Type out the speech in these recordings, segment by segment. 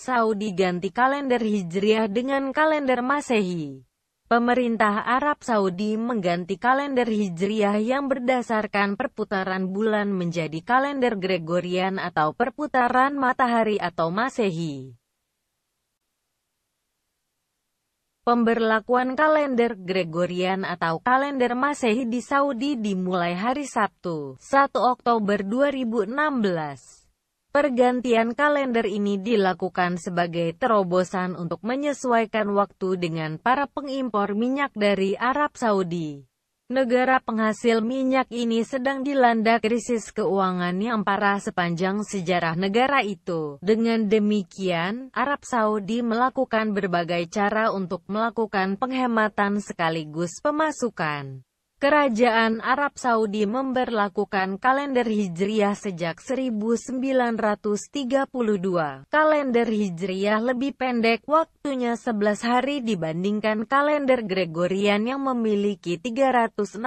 Saudi ganti kalender Hijriah dengan kalender Masehi. Pemerintah Arab Saudi mengganti kalender Hijriah yang berdasarkan perputaran bulan menjadi kalender Gregorian atau perputaran matahari atau Masehi. Pemberlakuan kalender Gregorian atau kalender Masehi di Saudi dimulai hari Sabtu, 1 Oktober 2016. Pergantian kalender ini dilakukan sebagai terobosan untuk menyesuaikan waktu dengan para pengimpor minyak dari Arab Saudi. Negara penghasil minyak ini sedang dilanda krisis keuangan yang parah sepanjang sejarah negara itu. Dengan demikian, Arab Saudi melakukan berbagai cara untuk melakukan penghematan sekaligus pemasukan. Kerajaan Arab Saudi memberlakukan kalender Hijriah sejak 1932. Kalender Hijriah lebih pendek waktunya 11 hari dibandingkan kalender Gregorian yang memiliki 365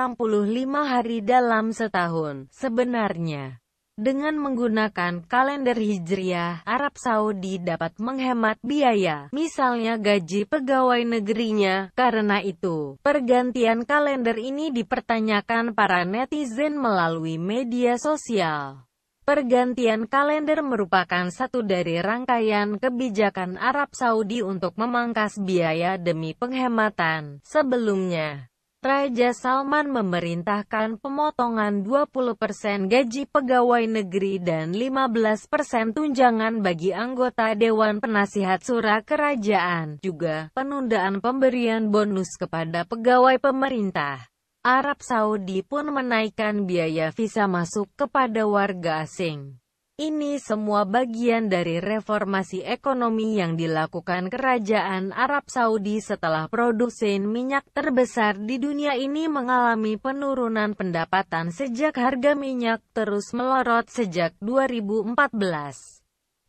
hari dalam setahun. Sebenarnya, dengan menggunakan kalender Hijriah, Arab Saudi dapat menghemat biaya, misalnya gaji pegawai negerinya. Karena itu, pergantian kalender ini dipertanyakan para netizen melalui media sosial. Pergantian kalender merupakan satu dari rangkaian kebijakan Arab Saudi untuk memangkas biaya demi penghematan. Sebelumnya, Raja Salman memerintahkan pemotongan 20% gaji pegawai negeri dan 15% persen tunjangan bagi anggota Dewan Penasihat Surah Kerajaan, juga penundaan pemberian bonus kepada pegawai pemerintah. Arab Saudi pun menaikkan biaya visa masuk kepada warga asing. Ini semua bagian dari reformasi ekonomi yang dilakukan kerajaan Arab Saudi setelah produsen minyak terbesar di dunia ini mengalami penurunan pendapatan sejak harga minyak terus melorot sejak 2014.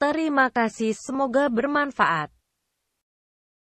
Terima kasih semoga bermanfaat.